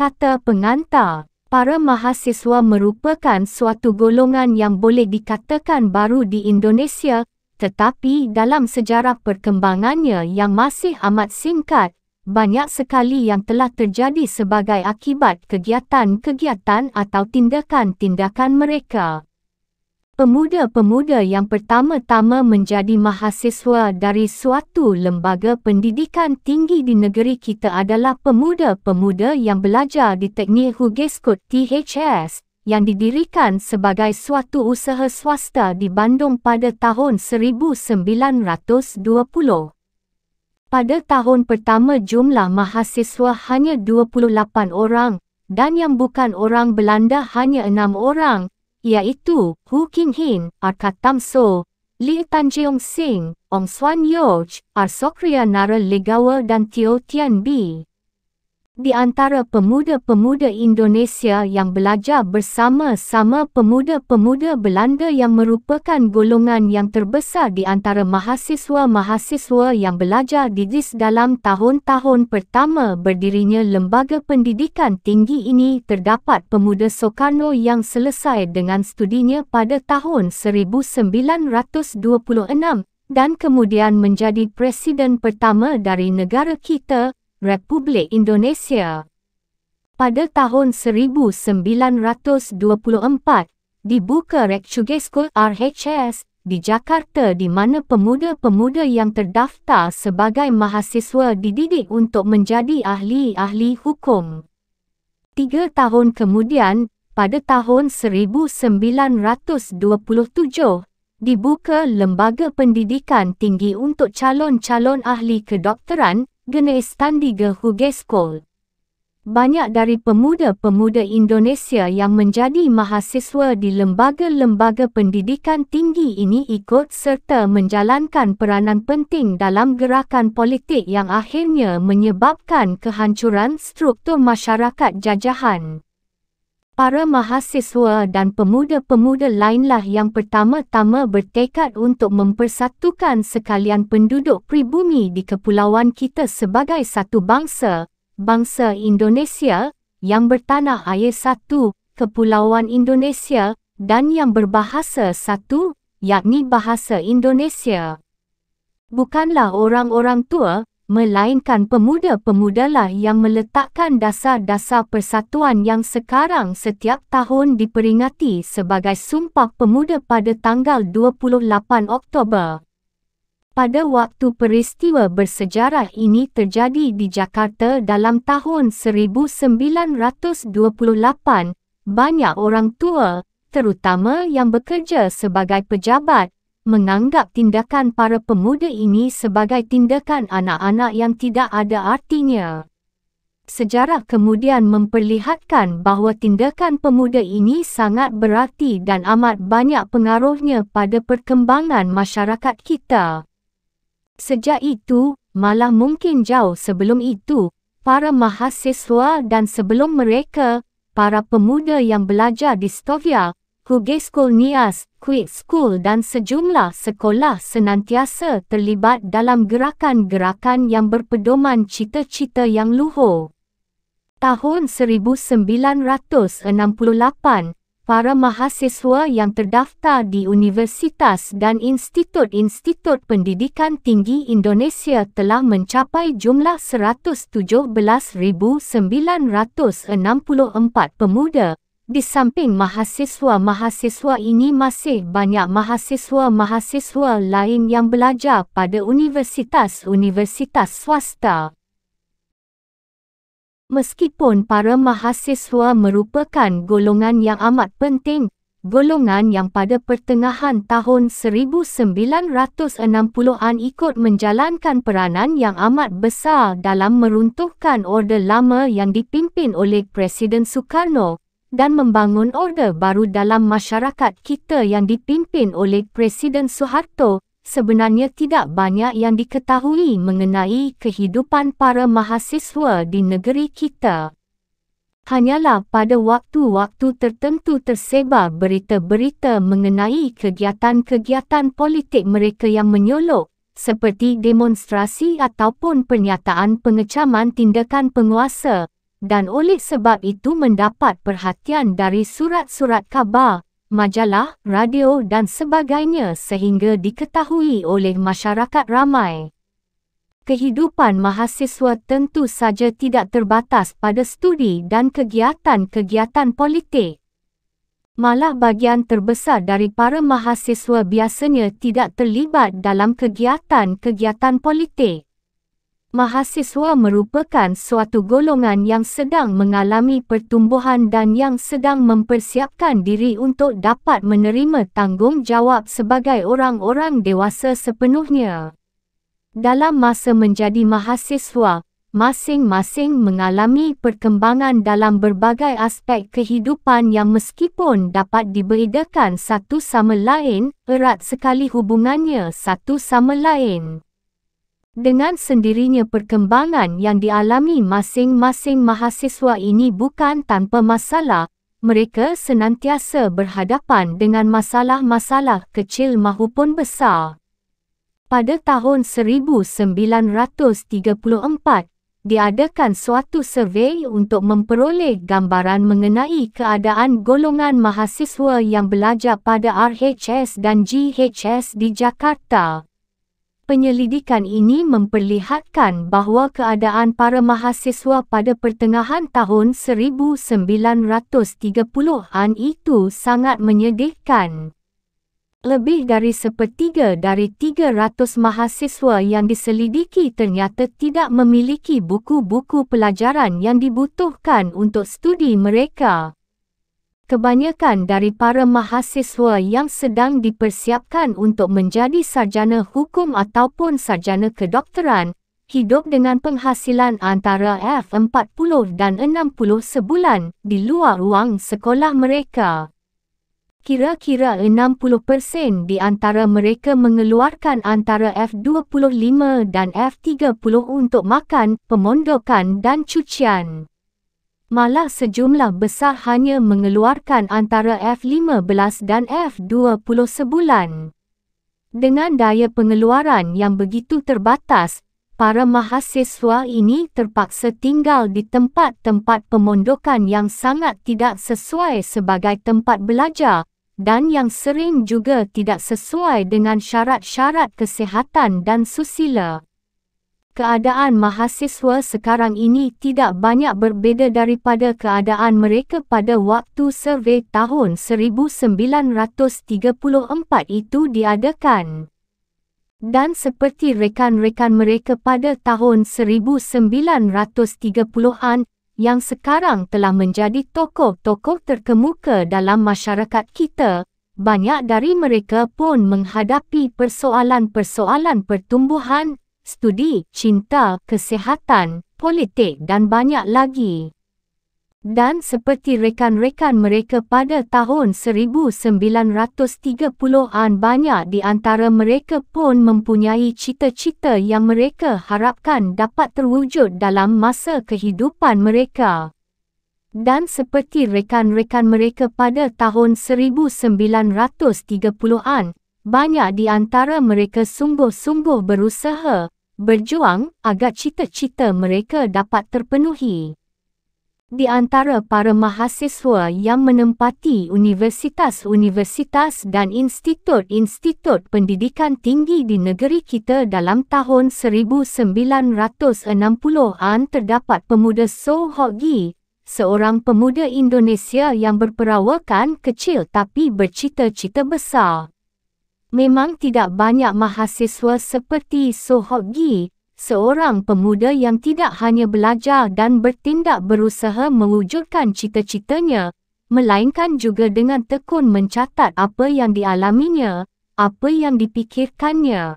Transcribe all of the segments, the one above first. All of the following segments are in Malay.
kata pengantar, para mahasiswa merupakan suatu golongan yang boleh dikatakan baru di Indonesia, tetapi dalam sejarah perkembangannya yang masih amat singkat, banyak sekali yang telah terjadi sebagai akibat kegiatan-kegiatan atau tindakan-tindakan mereka. Pemuda-pemuda yang pertama-tama menjadi mahasiswa dari suatu lembaga pendidikan tinggi di negeri kita adalah pemuda-pemuda yang belajar di Teknik Hugeskut THS yang didirikan sebagai suatu usaha swasta di Bandung pada tahun 1920. Pada tahun pertama jumlah mahasiswa hanya 28 orang dan yang bukan orang Belanda hanya 6 orang iaitu Hu King Hin, Arka Tam So, Li Tan Jeong Sing, Ong Swan Yoj, Arsokria Nara Ligawa dan Tio Tian Bi di antara pemuda-pemuda Indonesia yang belajar bersama-sama pemuda-pemuda Belanda yang merupakan golongan yang terbesar di antara mahasiswa-mahasiswa yang belajar di DIS dalam tahun-tahun pertama berdirinya lembaga pendidikan tinggi ini terdapat pemuda Soekarno yang selesai dengan studinya pada tahun 1926 dan kemudian menjadi presiden pertama dari negara kita Republik Indonesia. Pada tahun 1924, dibuka Rekcuge School RHS di Jakarta di mana pemuda-pemuda yang terdaftar sebagai mahasiswa dididik untuk menjadi ahli-ahli hukum. Tiga tahun kemudian, pada tahun 1927, dibuka Lembaga Pendidikan Tinggi untuk calon-calon ahli kedokteran Ganesh Tandiga Hugeskol. Banyak dari pemuda-pemuda Indonesia yang menjadi mahasiswa di lembaga-lembaga pendidikan tinggi ini ikut serta menjalankan peranan penting dalam gerakan politik yang akhirnya menyebabkan kehancuran struktur masyarakat jajahan para mahasiswa dan pemuda-pemuda lainlah yang pertama-tama bertekad untuk mempersatukan sekalian penduduk pribumi di kepulauan kita sebagai satu bangsa, bangsa Indonesia, yang bertanah air satu, kepulauan Indonesia, dan yang berbahasa satu, yakni bahasa Indonesia. Bukanlah orang-orang tua melainkan pemuda-pemudalah yang meletakkan dasar-dasar persatuan yang sekarang setiap tahun diperingati sebagai Sumpah Pemuda pada tanggal 28 Oktober. Pada waktu peristiwa bersejarah ini terjadi di Jakarta dalam tahun 1928, banyak orang tua, terutama yang bekerja sebagai pejabat, menganggap tindakan para pemuda ini sebagai tindakan anak-anak yang tidak ada artinya. Sejarah kemudian memperlihatkan bahawa tindakan pemuda ini sangat berarti dan amat banyak pengaruhnya pada perkembangan masyarakat kita. Sejak itu, malah mungkin jauh sebelum itu, para mahasiswa dan sebelum mereka, para pemuda yang belajar di Stovial. Ku Kugeskul Nias, Quick School dan sejumlah sekolah senantiasa terlibat dalam gerakan-gerakan yang berpedoman cita-cita yang luhur. Tahun 1968, para mahasiswa yang terdaftar di universitas dan institut-institut pendidikan tinggi Indonesia telah mencapai jumlah 117,964 pemuda. Di samping mahasiswa-mahasiswa ini masih banyak mahasiswa-mahasiswa lain yang belajar pada universitas-universitas swasta. Meskipun para mahasiswa merupakan golongan yang amat penting, golongan yang pada pertengahan tahun 1960-an ikut menjalankan peranan yang amat besar dalam meruntuhkan order lama yang dipimpin oleh Presiden Soekarno, dan membangun orde baru dalam masyarakat kita yang dipimpin oleh Presiden Soeharto, sebenarnya tidak banyak yang diketahui mengenai kehidupan para mahasiswa di negeri kita. Hanyalah pada waktu-waktu tertentu tersebar berita-berita mengenai kegiatan-kegiatan politik mereka yang menyolok, seperti demonstrasi ataupun pernyataan pengecaman tindakan penguasa, dan oleh sebab itu mendapat perhatian dari surat-surat khabar, majalah, radio dan sebagainya sehingga diketahui oleh masyarakat ramai. Kehidupan mahasiswa tentu saja tidak terbatas pada studi dan kegiatan-kegiatan politik. Malah bagian terbesar dari para mahasiswa biasanya tidak terlibat dalam kegiatan-kegiatan politik mahasiswa merupakan suatu golongan yang sedang mengalami pertumbuhan dan yang sedang mempersiapkan diri untuk dapat menerima tanggungjawab sebagai orang-orang dewasa sepenuhnya. Dalam masa menjadi mahasiswa, masing-masing mengalami perkembangan dalam berbagai aspek kehidupan yang meskipun dapat dibedakan satu sama lain, erat sekali hubungannya satu sama lain. Dengan sendirinya perkembangan yang dialami masing-masing mahasiswa ini bukan tanpa masalah, mereka senantiasa berhadapan dengan masalah-masalah kecil mahupun besar. Pada tahun 1934, diadakan suatu survei untuk memperoleh gambaran mengenai keadaan golongan mahasiswa yang belajar pada RHS dan GHS di Jakarta. Penyelidikan ini memperlihatkan bahawa keadaan para mahasiswa pada pertengahan tahun 1930-an itu sangat menyedihkan. Lebih dari sepertiga dari 300 mahasiswa yang diselidiki ternyata tidak memiliki buku-buku pelajaran yang dibutuhkan untuk studi mereka. Kebanyakan dari para mahasiswa yang sedang dipersiapkan untuk menjadi sarjana hukum ataupun sarjana kedokteran hidup dengan penghasilan antara F40 dan 60 sebulan di luar ruang sekolah mereka. Kira-kira 60% di antara mereka mengeluarkan antara F25 dan F30 untuk makan, pemondokan dan cucian malah sejumlah besar hanya mengeluarkan antara F-15 dan F-20 sebulan. Dengan daya pengeluaran yang begitu terbatas, para mahasiswa ini terpaksa tinggal di tempat-tempat pemondokan yang sangat tidak sesuai sebagai tempat belajar dan yang sering juga tidak sesuai dengan syarat-syarat kesihatan dan susila keadaan mahasiswa sekarang ini tidak banyak berbeza daripada keadaan mereka pada waktu survei tahun 1934 itu diadakan. Dan seperti rekan-rekan mereka pada tahun 1930-an yang sekarang telah menjadi tokoh-tokoh terkemuka dalam masyarakat kita, banyak dari mereka pun menghadapi persoalan-persoalan pertumbuhan studi, cinta, kesihatan, politik dan banyak lagi. Dan seperti rekan-rekan mereka pada tahun 1930-an banyak di antara mereka pun mempunyai cita-cita yang mereka harapkan dapat terwujud dalam masa kehidupan mereka. Dan seperti rekan-rekan mereka pada tahun 1930-an, banyak di antara mereka sungguh-sungguh berusaha berjuang agar cita-cita mereka dapat terpenuhi. Di antara para mahasiswa yang menempati universitas-universitas dan institut-institut pendidikan tinggi di negeri kita dalam tahun 1960-an terdapat pemuda So Hock Gi, seorang pemuda Indonesia yang berperawakan kecil tapi bercita-cita besar memang tidak banyak mahasiswa seperti Sohogi, seorang pemuda yang tidak hanya belajar dan bertindak berusaha mewujudkan cita-citanya, melainkan juga dengan tekun mencatat apa yang dialaminya, apa yang dipikirkannya.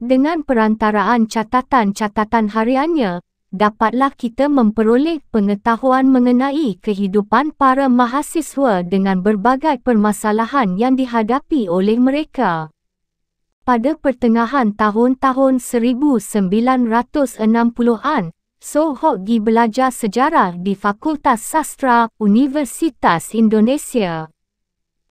Dengan perantaraan catatan-catatan hariannya, dapatlah kita memperoleh pengetahuan mengenai kehidupan para mahasiswa dengan berbagai permasalahan yang dihadapi oleh mereka. Pada pertengahan tahun-tahun 1960-an, Sohok Gi belajar sejarah di Fakultas Sastra Universitas Indonesia.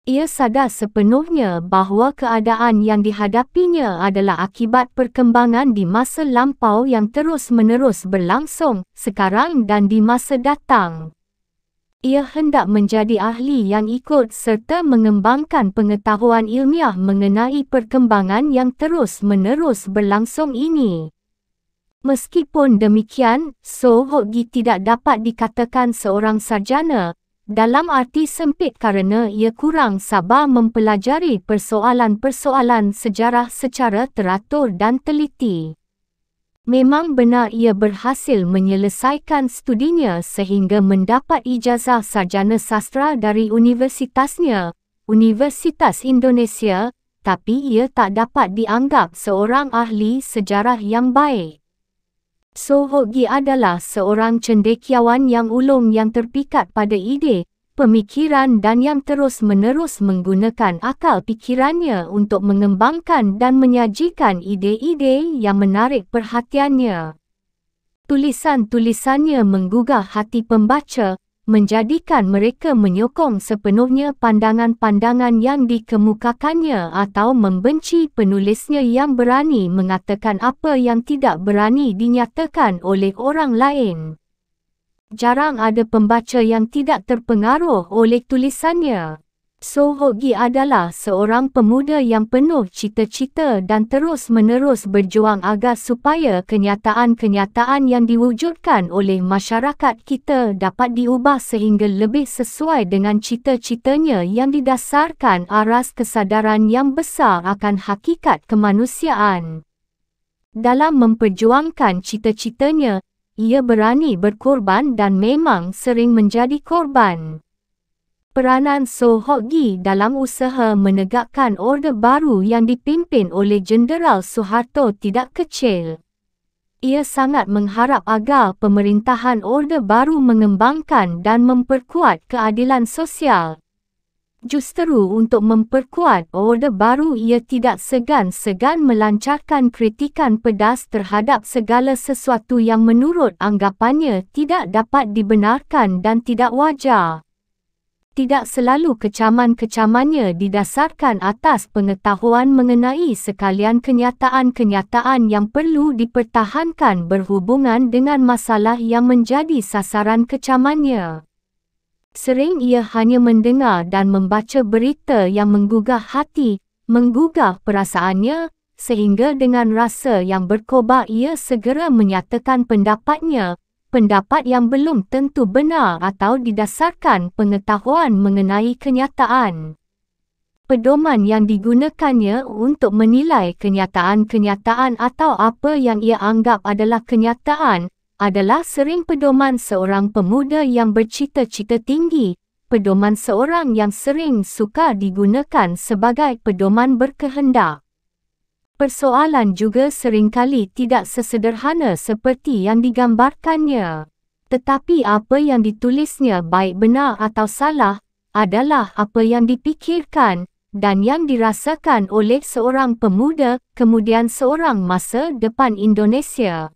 Ia sadar sepenuhnya bahawa keadaan yang dihadapinya adalah akibat perkembangan di masa lampau yang terus-menerus berlangsung, sekarang dan di masa datang. Ia hendak menjadi ahli yang ikut serta mengembangkan pengetahuan ilmiah mengenai perkembangan yang terus-menerus berlangsung ini. Meskipun demikian, Soho Gi tidak dapat dikatakan seorang sarjana, dalam arti sempit kerana ia kurang sabar mempelajari persoalan-persoalan sejarah secara teratur dan teliti. Memang benar ia berhasil menyelesaikan studinya sehingga mendapat ijazah sarjana sastra dari universitasnya, Universitas Indonesia, tapi ia tak dapat dianggap seorang ahli sejarah yang baik. Sohogi adalah seorang cendekiawan yang ulung yang terpikat pada ide, pemikiran dan yang terus-menerus menggunakan akal pikirannya untuk mengembangkan dan menyajikan ide-ide yang menarik perhatiannya. Tulisan-tulisannya menggugah hati pembaca menjadikan mereka menyokong sepenuhnya pandangan-pandangan yang dikemukakannya atau membenci penulisnya yang berani mengatakan apa yang tidak berani dinyatakan oleh orang lain. Jarang ada pembaca yang tidak terpengaruh oleh tulisannya. Sohogi adalah seorang pemuda yang penuh cita-cita dan terus-menerus berjuang agar supaya kenyataan-kenyataan yang diwujudkan oleh masyarakat kita dapat diubah sehingga lebih sesuai dengan cita-citanya yang didasarkan aras kesadaran yang besar akan hakikat kemanusiaan. Dalam memperjuangkan cita-citanya, ia berani berkorban dan memang sering menjadi korban peranan Sohok Gi dalam usaha menegakkan Orde Baru yang dipimpin oleh Jenderal Soeharto tidak kecil. Ia sangat mengharap agar pemerintahan Orde Baru mengembangkan dan memperkuat keadilan sosial. Justeru untuk memperkuat Orde Baru ia tidak segan-segan melancarkan kritikan pedas terhadap segala sesuatu yang menurut anggapannya tidak dapat dibenarkan dan tidak wajar tidak selalu kecaman-kecamannya didasarkan atas pengetahuan mengenai sekalian kenyataan-kenyataan yang perlu dipertahankan berhubungan dengan masalah yang menjadi sasaran kecamannya. Sering ia hanya mendengar dan membaca berita yang menggugah hati, menggugah perasaannya, sehingga dengan rasa yang berkobar ia segera menyatakan pendapatnya pendapat yang belum tentu benar atau didasarkan pengetahuan mengenai kenyataan. Pedoman yang digunakannya untuk menilai kenyataan-kenyataan atau apa yang ia anggap adalah kenyataan adalah sering pedoman seorang pemuda yang bercita-cita tinggi, pedoman seorang yang sering suka digunakan sebagai pedoman berkehendak persoalan juga seringkali tidak sesederhana seperti yang digambarkannya. Tetapi apa yang ditulisnya baik benar atau salah adalah apa yang dipikirkan dan yang dirasakan oleh seorang pemuda kemudian seorang masa depan Indonesia.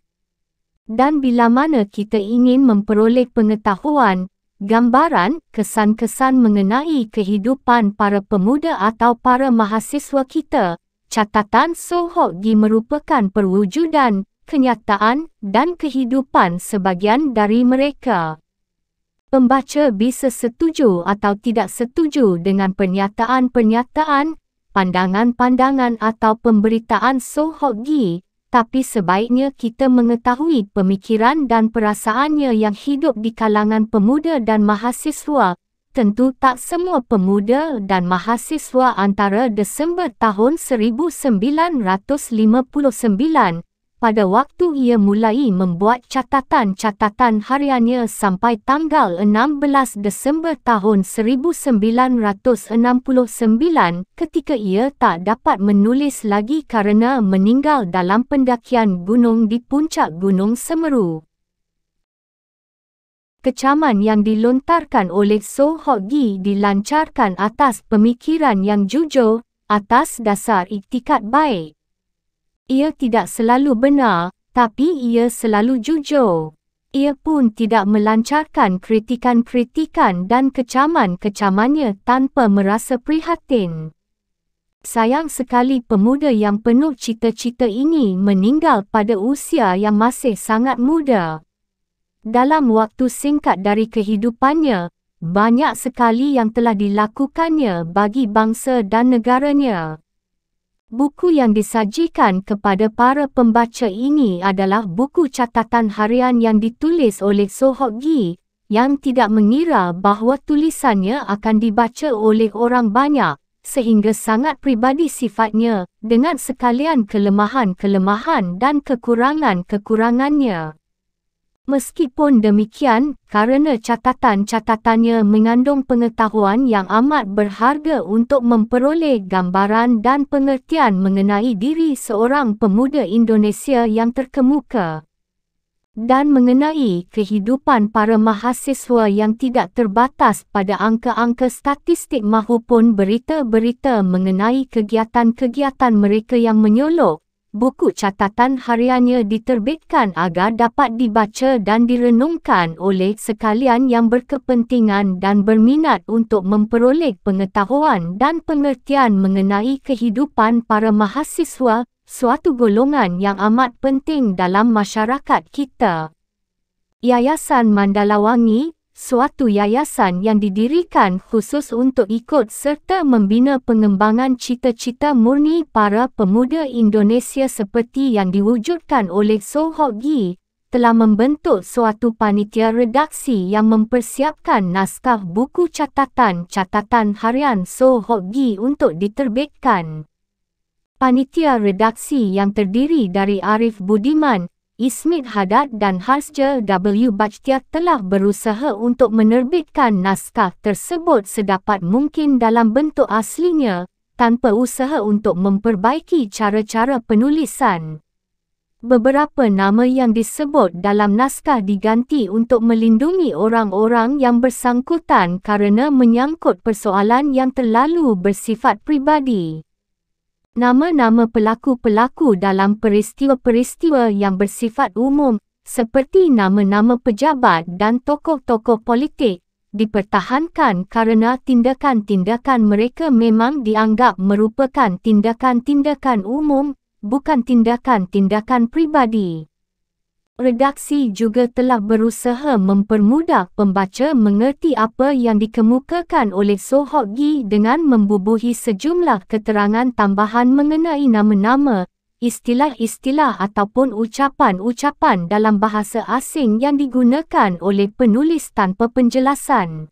Dan bila mana kita ingin memperoleh pengetahuan, gambaran, kesan-kesan mengenai kehidupan para pemuda atau para mahasiswa kita, catatan Soho Gi merupakan perwujudan, kenyataan dan kehidupan sebagian dari mereka. Pembaca bisa setuju atau tidak setuju dengan pernyataan-pernyataan, pandangan-pandangan atau pemberitaan Soho Gi, tapi sebaiknya kita mengetahui pemikiran dan perasaannya yang hidup di kalangan pemuda dan mahasiswa tentu tak semua pemuda dan mahasiswa antara Desember tahun 1959 pada waktu ia mulai membuat catatan-catatan hariannya sampai tanggal 16 Desember tahun 1969 ketika ia tak dapat menulis lagi kerana meninggal dalam pendakian gunung di puncak Gunung Semeru kecaman yang dilontarkan oleh So Hoggi dilancarkan atas pemikiran yang jujur, atas dasar iktikat baik. Ia tidak selalu benar, tapi ia selalu jujur. Ia pun tidak melancarkan kritikan-kritikan dan kecaman-kecamannya tanpa merasa prihatin. Sayang sekali pemuda yang penuh cita-cita ini meninggal pada usia yang masih sangat muda. Dalam waktu singkat dari kehidupannya, banyak sekali yang telah dilakukannya bagi bangsa dan negaranya. Buku yang disajikan kepada para pembaca ini adalah buku catatan harian yang ditulis oleh Sohok Gi yang tidak mengira bahawa tulisannya akan dibaca oleh orang banyak sehingga sangat pribadi sifatnya dengan sekalian kelemahan-kelemahan dan kekurangan-kekurangannya. Meskipun demikian, kerana catatan-catatannya mengandung pengetahuan yang amat berharga untuk memperoleh gambaran dan pengertian mengenai diri seorang pemuda Indonesia yang terkemuka dan mengenai kehidupan para mahasiswa yang tidak terbatas pada angka-angka statistik mahupun berita-berita mengenai kegiatan-kegiatan mereka yang menyolok, Buku catatan hariannya diterbitkan agar dapat dibaca dan direnungkan oleh sekalian yang berkepentingan dan berminat untuk memperoleh pengetahuan dan pengertian mengenai kehidupan para mahasiswa, suatu golongan yang amat penting dalam masyarakat kita. Yayasan Mandalawangi, suatu yayasan yang didirikan khusus untuk ikut serta membina pengembangan cita-cita murni para pemuda Indonesia seperti yang diwujudkan oleh Sohok Gi, telah membentuk suatu panitia redaksi yang mempersiapkan naskah buku catatan-catatan harian Sohok Gi untuk diterbitkan. Panitia redaksi yang terdiri dari Arif Budiman, Ismit Haddad dan Harsja W. Bajtia telah berusaha untuk menerbitkan naskah tersebut sedapat mungkin dalam bentuk aslinya, tanpa usaha untuk memperbaiki cara-cara penulisan. Beberapa nama yang disebut dalam naskah diganti untuk melindungi orang-orang yang bersangkutan kerana menyangkut persoalan yang terlalu bersifat pribadi nama-nama pelaku-pelaku dalam peristiwa-peristiwa yang bersifat umum seperti nama-nama pejabat dan tokoh-tokoh politik dipertahankan kerana tindakan-tindakan mereka memang dianggap merupakan tindakan-tindakan umum bukan tindakan-tindakan pribadi redaksi juga telah berusaha mempermudah pembaca mengerti apa yang dikemukakan oleh Sohok Gi dengan membubuhi sejumlah keterangan tambahan mengenai nama-nama, istilah-istilah ataupun ucapan-ucapan dalam bahasa asing yang digunakan oleh penulis tanpa penjelasan.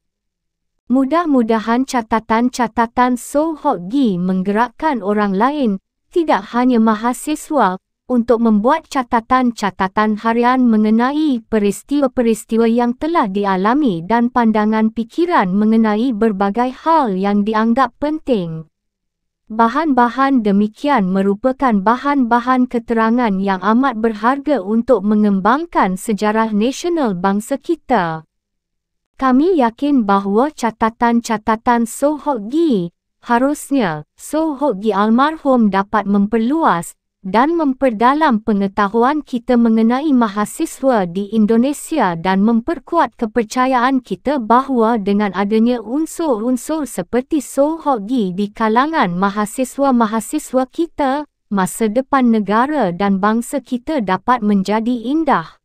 Mudah-mudahan catatan-catatan Soho Gi menggerakkan orang lain, tidak hanya mahasiswa untuk membuat catatan-catatan harian mengenai peristiwa-peristiwa yang telah dialami dan pandangan pikiran mengenai berbagai hal yang dianggap penting. Bahan-bahan demikian merupakan bahan-bahan keterangan yang amat berharga untuk mengembangkan sejarah nasional bangsa kita. Kami yakin bahawa catatan-catatan Sohok Gi, harusnya Sohok Gi almarhum dapat memperluas dan memperdalam pengetahuan kita mengenai mahasiswa di Indonesia dan memperkuat kepercayaan kita bahawa dengan adanya unsur-unsur seperti Sohogi di kalangan mahasiswa-mahasiswa kita, masa depan negara dan bangsa kita dapat menjadi indah.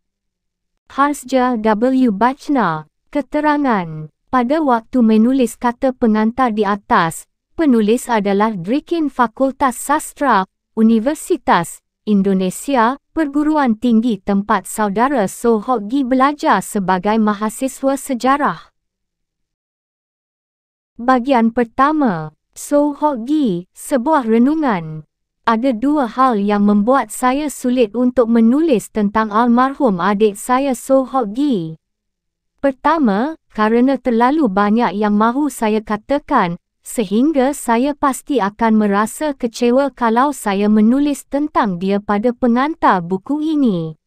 Harsja W. Bachna, Keterangan Pada waktu menulis kata pengantar di atas, penulis adalah Drikin Fakultas Sastra Universitas Indonesia, perguruan tinggi tempat saudara Sohoggi belajar sebagai mahasiswa sejarah. Bagian pertama, Sohoggi, sebuah renungan. Ada dua hal yang membuat saya sulit untuk menulis tentang almarhum adik saya Sohoggi. Pertama, kerana terlalu banyak yang mahu saya katakan sehingga saya pasti akan merasa kecewa kalau saya menulis tentang dia pada pengantar buku ini.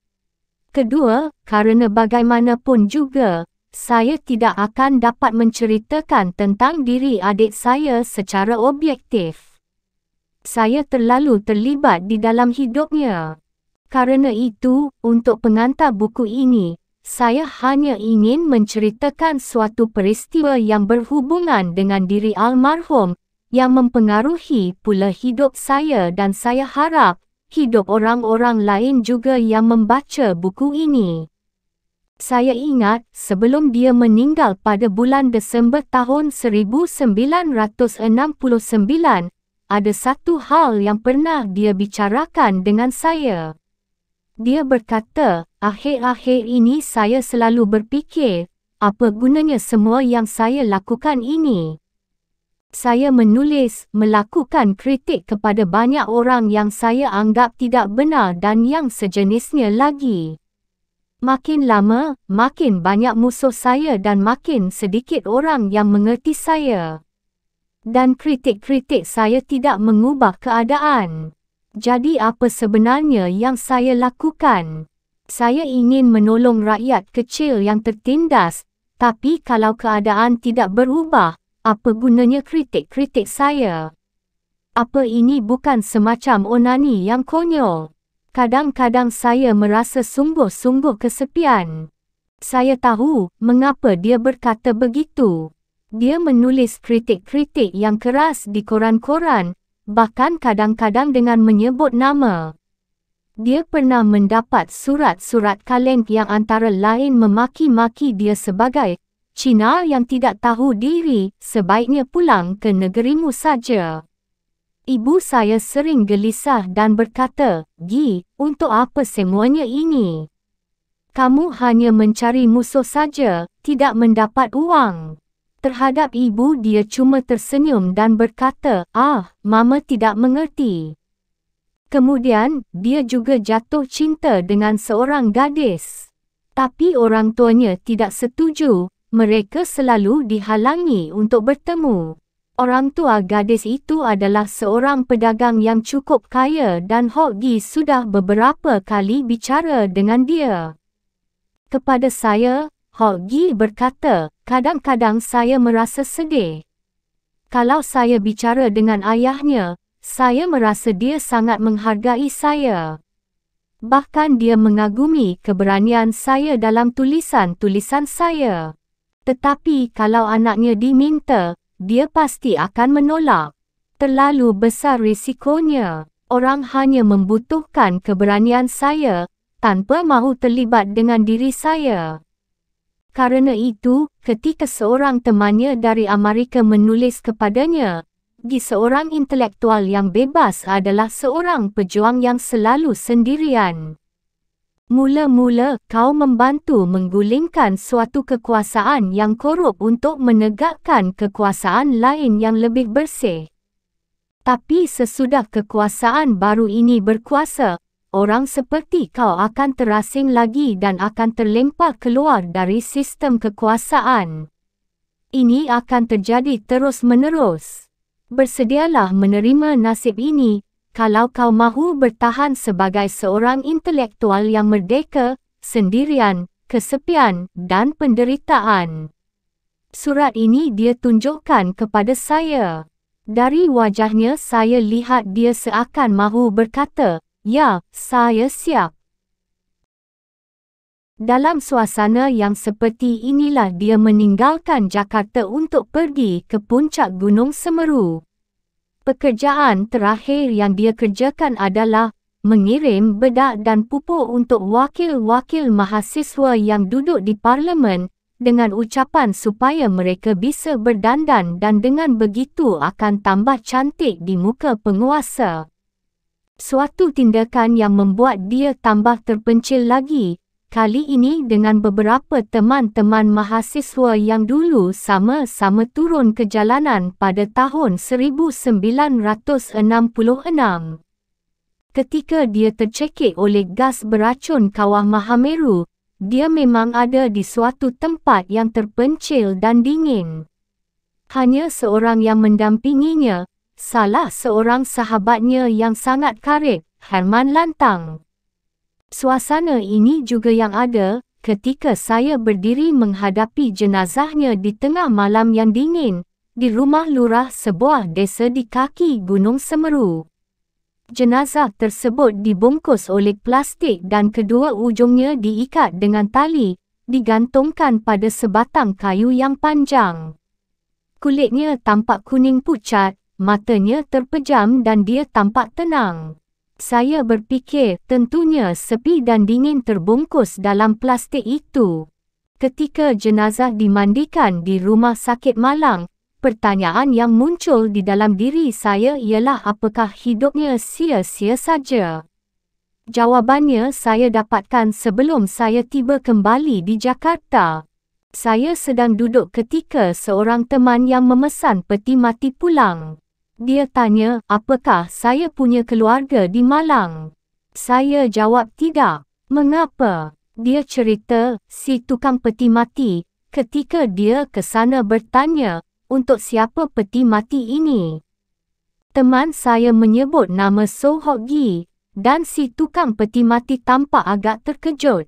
Kedua, kerana bagaimanapun juga, saya tidak akan dapat menceritakan tentang diri adik saya secara objektif. Saya terlalu terlibat di dalam hidupnya. Karena itu, untuk pengantar buku ini, saya hanya ingin menceritakan suatu peristiwa yang berhubungan dengan diri almarhum yang mempengaruhi pula hidup saya dan saya harap hidup orang-orang lain juga yang membaca buku ini. Saya ingat sebelum dia meninggal pada bulan Desember tahun 1969, ada satu hal yang pernah dia bicarakan dengan saya. Dia berkata, akhir-akhir ini saya selalu berfikir, apa gunanya semua yang saya lakukan ini? Saya menulis, melakukan kritik kepada banyak orang yang saya anggap tidak benar dan yang sejenisnya lagi. Makin lama, makin banyak musuh saya dan makin sedikit orang yang mengerti saya. Dan kritik-kritik saya tidak mengubah keadaan. Jadi apa sebenarnya yang saya lakukan? Saya ingin menolong rakyat kecil yang tertindas, tapi kalau keadaan tidak berubah, apa gunanya kritik-kritik saya? Apa ini bukan semacam onani yang konyol? Kadang-kadang saya merasa sungguh-sungguh kesepian. Saya tahu mengapa dia berkata begitu. Dia menulis kritik-kritik yang keras di koran-koran bahkan kadang-kadang dengan menyebut nama. Dia pernah mendapat surat-surat kaleng yang antara lain memaki-maki dia sebagai Cina yang tidak tahu diri, sebaiknya pulang ke negerimu saja. Ibu saya sering gelisah dan berkata, Gi, untuk apa semuanya ini? Kamu hanya mencari musuh saja, tidak mendapat uang. Terhadap ibu dia cuma tersenyum dan berkata, ah, mama tidak mengerti. Kemudian, dia juga jatuh cinta dengan seorang gadis. Tapi orang tuanya tidak setuju, mereka selalu dihalangi untuk bertemu. Orang tua gadis itu adalah seorang pedagang yang cukup kaya dan Hok sudah beberapa kali bicara dengan dia. Kepada saya, Hok berkata, Kadang-kadang saya merasa sedih. Kalau saya bicara dengan ayahnya, saya merasa dia sangat menghargai saya. Bahkan dia mengagumi keberanian saya dalam tulisan-tulisan saya. Tetapi kalau anaknya diminta, dia pasti akan menolak. Terlalu besar risikonya. Orang hanya membutuhkan keberanian saya tanpa mahu terlibat dengan diri saya. Karena itu, ketika seorang temannya dari Amerika menulis kepadanya, di seorang intelektual yang bebas adalah seorang pejuang yang selalu sendirian. Mula-mula kau membantu menggulingkan suatu kekuasaan yang korup untuk menegakkan kekuasaan lain yang lebih bersih. Tapi sesudah kekuasaan baru ini berkuasa, orang seperti kau akan terasing lagi dan akan terlempar keluar dari sistem kekuasaan. Ini akan terjadi terus-menerus. Bersedialah menerima nasib ini, kalau kau mahu bertahan sebagai seorang intelektual yang merdeka, sendirian, kesepian dan penderitaan. Surat ini dia tunjukkan kepada saya. Dari wajahnya saya lihat dia seakan mahu berkata, Ya, saya siap. Dalam suasana yang seperti inilah dia meninggalkan Jakarta untuk pergi ke puncak Gunung Semeru. Pekerjaan terakhir yang dia kerjakan adalah mengirim bedak dan pupuk untuk wakil-wakil mahasiswa yang duduk di parlimen dengan ucapan supaya mereka bisa berdandan dan dengan begitu akan tambah cantik di muka penguasa suatu tindakan yang membuat dia tambah terpencil lagi, kali ini dengan beberapa teman-teman mahasiswa yang dulu sama-sama turun ke jalanan pada tahun 1966. Ketika dia tercekik oleh gas beracun kawah Mahameru, dia memang ada di suatu tempat yang terpencil dan dingin. Hanya seorang yang mendampinginya, salah seorang sahabatnya yang sangat karib, Herman Lantang. Suasana ini juga yang ada ketika saya berdiri menghadapi jenazahnya di tengah malam yang dingin di rumah lurah sebuah desa di kaki Gunung Semeru. Jenazah tersebut dibungkus oleh plastik dan kedua ujungnya diikat dengan tali, digantungkan pada sebatang kayu yang panjang. Kulitnya tampak kuning pucat, matanya terpejam dan dia tampak tenang. Saya berfikir tentunya sepi dan dingin terbungkus dalam plastik itu. Ketika jenazah dimandikan di rumah sakit malang, pertanyaan yang muncul di dalam diri saya ialah apakah hidupnya sia-sia saja? Jawabannya saya dapatkan sebelum saya tiba kembali di Jakarta. Saya sedang duduk ketika seorang teman yang memesan peti mati pulang. Dia tanya, apakah saya punya keluarga di Malang? Saya jawab tidak. Mengapa? Dia cerita, si tukang peti mati, ketika dia ke sana bertanya, untuk siapa peti mati ini? Teman saya menyebut nama Sohok Gi, dan si tukang peti mati tampak agak terkejut.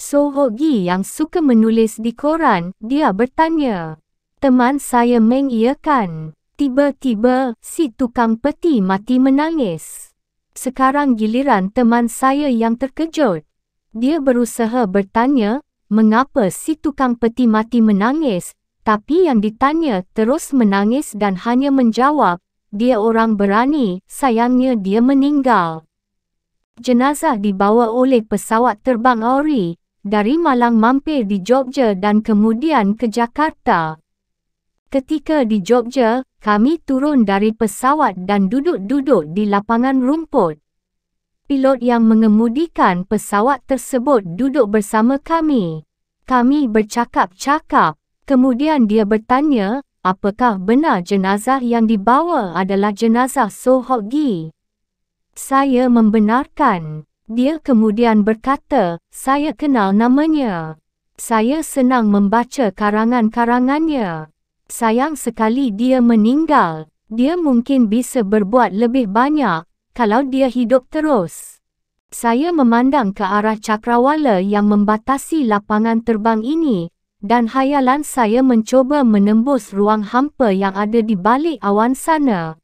Sohok Gi yang suka menulis di koran, dia bertanya. Teman saya mengiyakan. Tiba-tiba, si tukang peti mati menangis. Sekarang giliran teman saya yang terkejut. Dia berusaha bertanya, mengapa si tukang peti mati menangis, tapi yang ditanya terus menangis dan hanya menjawab, dia orang berani, sayangnya dia meninggal. Jenazah dibawa oleh pesawat terbang Ori, dari Malang mampir di Jogja dan kemudian ke Jakarta. Ketika di Jogja, kami turun dari pesawat dan duduk-duduk di lapangan rumput. Pilot yang mengemudikan pesawat tersebut duduk bersama kami. Kami bercakap-cakap. Kemudian dia bertanya, apakah benar jenazah yang dibawa adalah jenazah Sohoggi? Saya membenarkan. Dia kemudian berkata, saya kenal namanya. Saya senang membaca karangan-karangannya sayang sekali dia meninggal. Dia mungkin bisa berbuat lebih banyak kalau dia hidup terus. Saya memandang ke arah cakrawala yang membatasi lapangan terbang ini dan hayalan saya mencuba menembus ruang hampa yang ada di balik awan sana.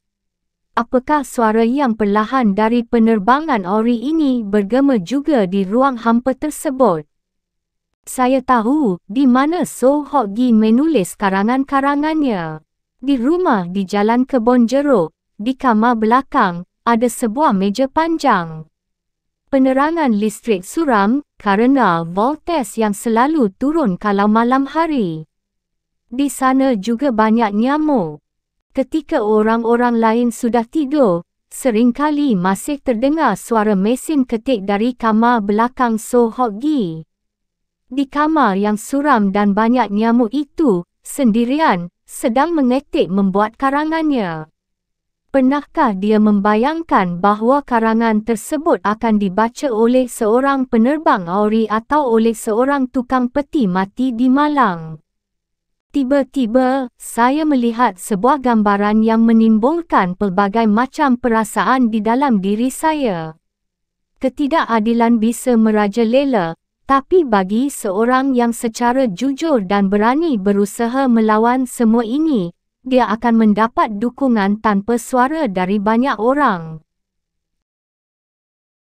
Apakah suara yang perlahan dari penerbangan ori ini bergema juga di ruang hampa tersebut? Saya tahu di mana So Hok Gi menulis karangan-karangannya. Di rumah di Jalan Kebon Jeruk, di kamar belakang, ada sebuah meja panjang. Penerangan listrik suram kerana voltes yang selalu turun kalau malam hari. Di sana juga banyak nyamuk. Ketika orang-orang lain sudah tidur, seringkali masih terdengar suara mesin ketik dari kamar belakang So Hok Gi di kamar yang suram dan banyak nyamuk itu, sendirian, sedang mengetik membuat karangannya. Pernahkah dia membayangkan bahawa karangan tersebut akan dibaca oleh seorang penerbang auri atau oleh seorang tukang peti mati di Malang? Tiba-tiba, saya melihat sebuah gambaran yang menimbulkan pelbagai macam perasaan di dalam diri saya. Ketidakadilan bisa merajalela tapi bagi seorang yang secara jujur dan berani berusaha melawan semua ini, dia akan mendapat dukungan tanpa suara dari banyak orang.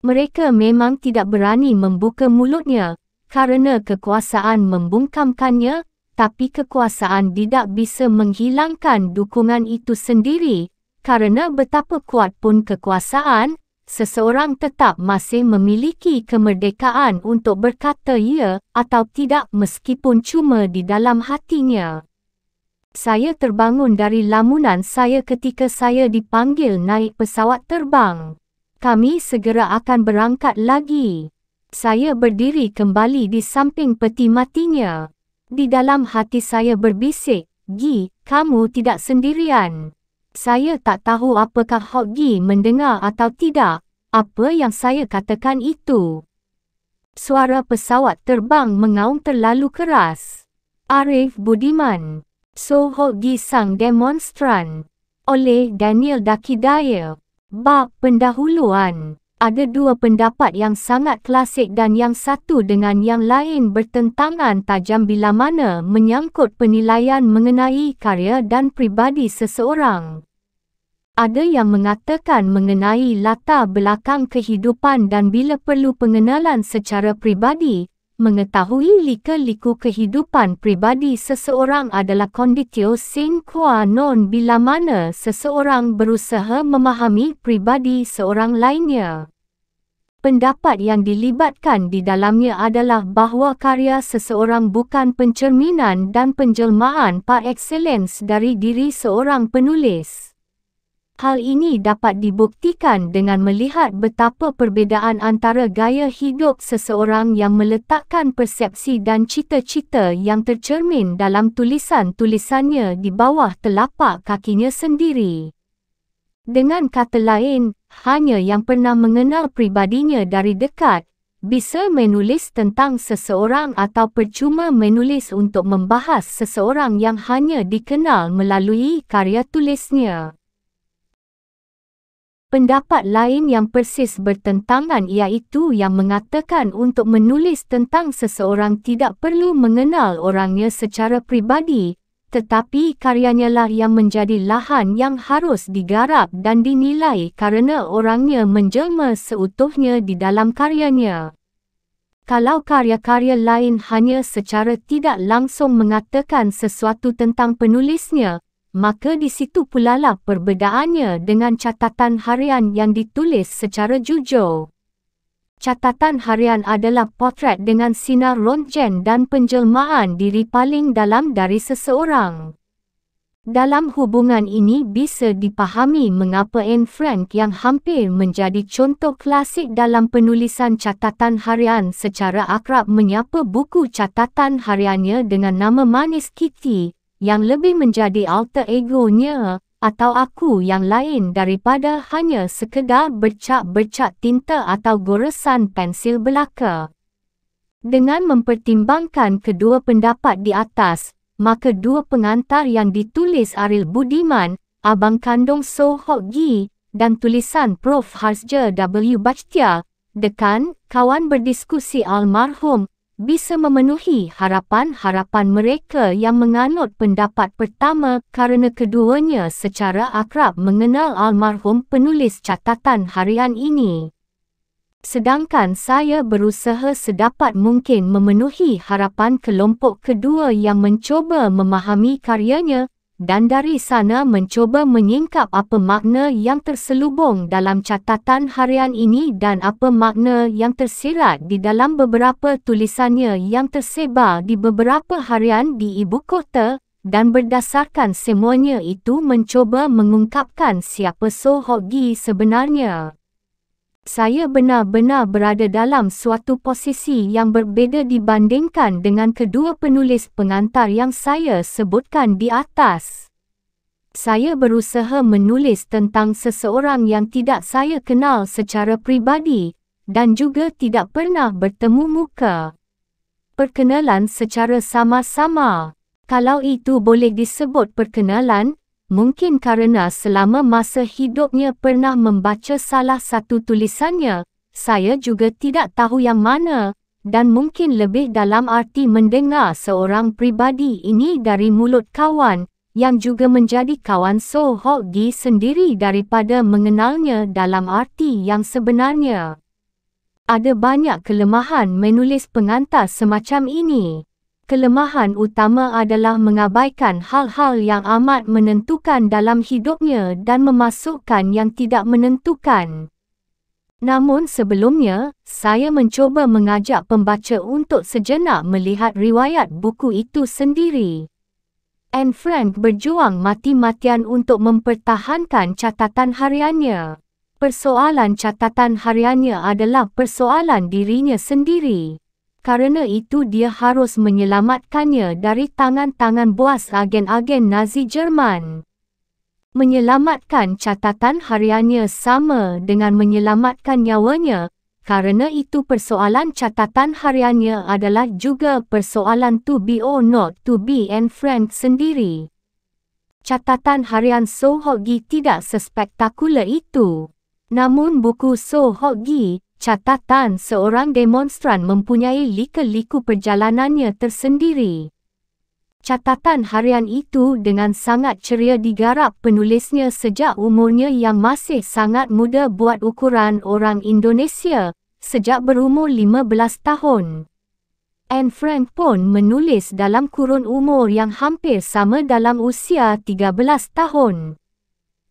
Mereka memang tidak berani membuka mulutnya kerana kekuasaan membungkamkannya, tapi kekuasaan tidak bisa menghilangkan dukungan itu sendiri kerana betapa kuat pun kekuasaan, seseorang tetap masih memiliki kemerdekaan untuk berkata ya atau tidak meskipun cuma di dalam hatinya. Saya terbangun dari lamunan saya ketika saya dipanggil naik pesawat terbang. Kami segera akan berangkat lagi. Saya berdiri kembali di samping peti matinya. Di dalam hati saya berbisik, "Gi, kamu tidak sendirian." saya tak tahu apakah Hoggy mendengar atau tidak apa yang saya katakan itu. Suara pesawat terbang mengaum terlalu keras. Arif Budiman, So Hoggy Sang Demonstran, oleh Daniel Dakidaya, Bab Pendahuluan ada dua pendapat yang sangat klasik dan yang satu dengan yang lain bertentangan tajam bila mana menyangkut penilaian mengenai karya dan pribadi seseorang. Ada yang mengatakan mengenai latar belakang kehidupan dan bila perlu pengenalan secara pribadi mengetahui lika-liku kehidupan pribadi seseorang adalah konditio sine qua non bila mana seseorang berusaha memahami pribadi seorang lainnya. Pendapat yang dilibatkan di dalamnya adalah bahawa karya seseorang bukan pencerminan dan penjelmaan par excellence dari diri seorang penulis. Hal ini dapat dibuktikan dengan melihat betapa perbezaan antara gaya hidup seseorang yang meletakkan persepsi dan cita-cita yang tercermin dalam tulisan-tulisannya di bawah telapak kakinya sendiri. Dengan kata lain, hanya yang pernah mengenal pribadinya dari dekat bisa menulis tentang seseorang atau percuma menulis untuk membahas seseorang yang hanya dikenal melalui karya tulisnya. Pendapat lain yang persis bertentangan iaitu yang mengatakan untuk menulis tentang seseorang tidak perlu mengenal orangnya secara pribadi, tetapi karyanya lah yang menjadi lahan yang harus digarap dan dinilai kerana orangnya menjelma seutuhnya di dalam karyanya. Kalau karya-karya lain hanya secara tidak langsung mengatakan sesuatu tentang penulisnya, maka di situ pulalah perbedaannya dengan catatan harian yang ditulis secara jujur. Catatan harian adalah potret dengan sinar rontgen dan penjelmaan diri paling dalam dari seseorang. Dalam hubungan ini bisa dipahami mengapa Anne Frank yang hampir menjadi contoh klasik dalam penulisan catatan harian secara akrab menyapa buku catatan hariannya dengan nama manis Kitty, yang lebih menjadi alter egonya atau aku yang lain daripada hanya sekedar bercak-bercak tinta atau goresan pensil belaka. Dengan mempertimbangkan kedua pendapat di atas, maka dua pengantar yang ditulis Aril Budiman, Abang Kandung So Hok Gi dan tulisan Prof. Harsja W. Bachtia, Dekan, kawan berdiskusi almarhum bisa memenuhi harapan-harapan mereka yang menganut pendapat pertama kerana keduanya secara akrab mengenal almarhum penulis catatan harian ini. Sedangkan saya berusaha sedapat mungkin memenuhi harapan kelompok kedua yang mencuba memahami karyanya dan dari sana mencoba menyingkap apa makna yang terselubung dalam catatan harian ini dan apa makna yang tersirat di dalam beberapa tulisannya yang tersebar di beberapa harian di ibu kota dan berdasarkan semuanya itu mencoba mengungkapkan siapa Soho Gi sebenarnya saya benar-benar berada dalam suatu posisi yang berbeza dibandingkan dengan kedua penulis pengantar yang saya sebutkan di atas. Saya berusaha menulis tentang seseorang yang tidak saya kenal secara pribadi dan juga tidak pernah bertemu muka. Perkenalan secara sama-sama, kalau itu boleh disebut perkenalan, mungkin kerana selama masa hidupnya pernah membaca salah satu tulisannya, saya juga tidak tahu yang mana, dan mungkin lebih dalam arti mendengar seorang pribadi ini dari mulut kawan, yang juga menjadi kawan So Ho Gi sendiri daripada mengenalnya dalam arti yang sebenarnya. Ada banyak kelemahan menulis pengantar semacam ini kelemahan utama adalah mengabaikan hal-hal yang amat menentukan dalam hidupnya dan memasukkan yang tidak menentukan. Namun sebelumnya, saya mencuba mengajak pembaca untuk sejenak melihat riwayat buku itu sendiri. Anne Frank berjuang mati-matian untuk mempertahankan catatan hariannya. Persoalan catatan hariannya adalah persoalan dirinya sendiri kerana itu dia harus menyelamatkannya dari tangan-tangan buas agen-agen Nazi Jerman. Menyelamatkan catatan hariannya sama dengan menyelamatkan nyawanya, kerana itu persoalan catatan hariannya adalah juga persoalan to be or not to be and friend sendiri. Catatan harian Sohogi tidak sespektakuler itu. Namun buku Sohogi, Catatan seorang demonstran mempunyai lika-liku perjalanannya tersendiri. Catatan harian itu dengan sangat ceria digarap penulisnya sejak umurnya yang masih sangat muda buat ukuran orang Indonesia, sejak berumur 15 tahun. Anne Frank pun menulis dalam kurun umur yang hampir sama dalam usia 13 tahun.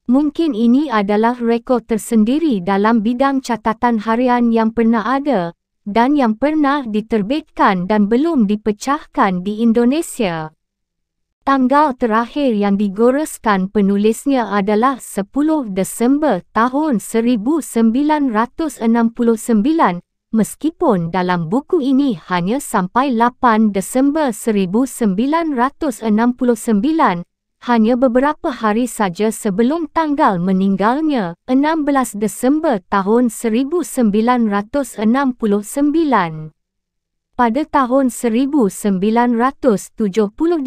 Mungkin ini adalah rekod tersendiri dalam bidang catatan harian yang pernah ada dan yang pernah diterbitkan dan belum dipecahkan di Indonesia. Tanggal terakhir yang digoreskan penulisnya adalah 10 Disember tahun 1969, meskipun dalam buku ini hanya sampai 8 Disember 1969 hanya beberapa hari saja sebelum tanggal meninggalnya, 16 Desember tahun 1969. Pada tahun 1970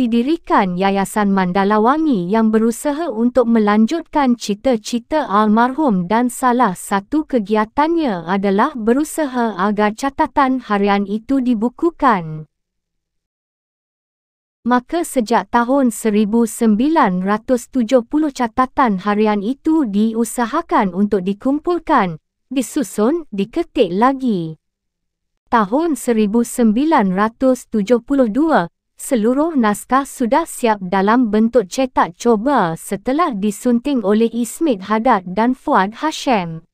didirikan Yayasan Mandala Wangi yang berusaha untuk melanjutkan cita-cita almarhum dan salah satu kegiatannya adalah berusaha agar catatan harian itu dibukukan. Maka sejak tahun 1970 catatan harian itu diusahakan untuk dikumpulkan, disusun, diketik lagi. Tahun 1972, seluruh naskah sudah siap dalam bentuk cetak coba setelah disunting oleh Ismid Haddad dan Fuad Hashem.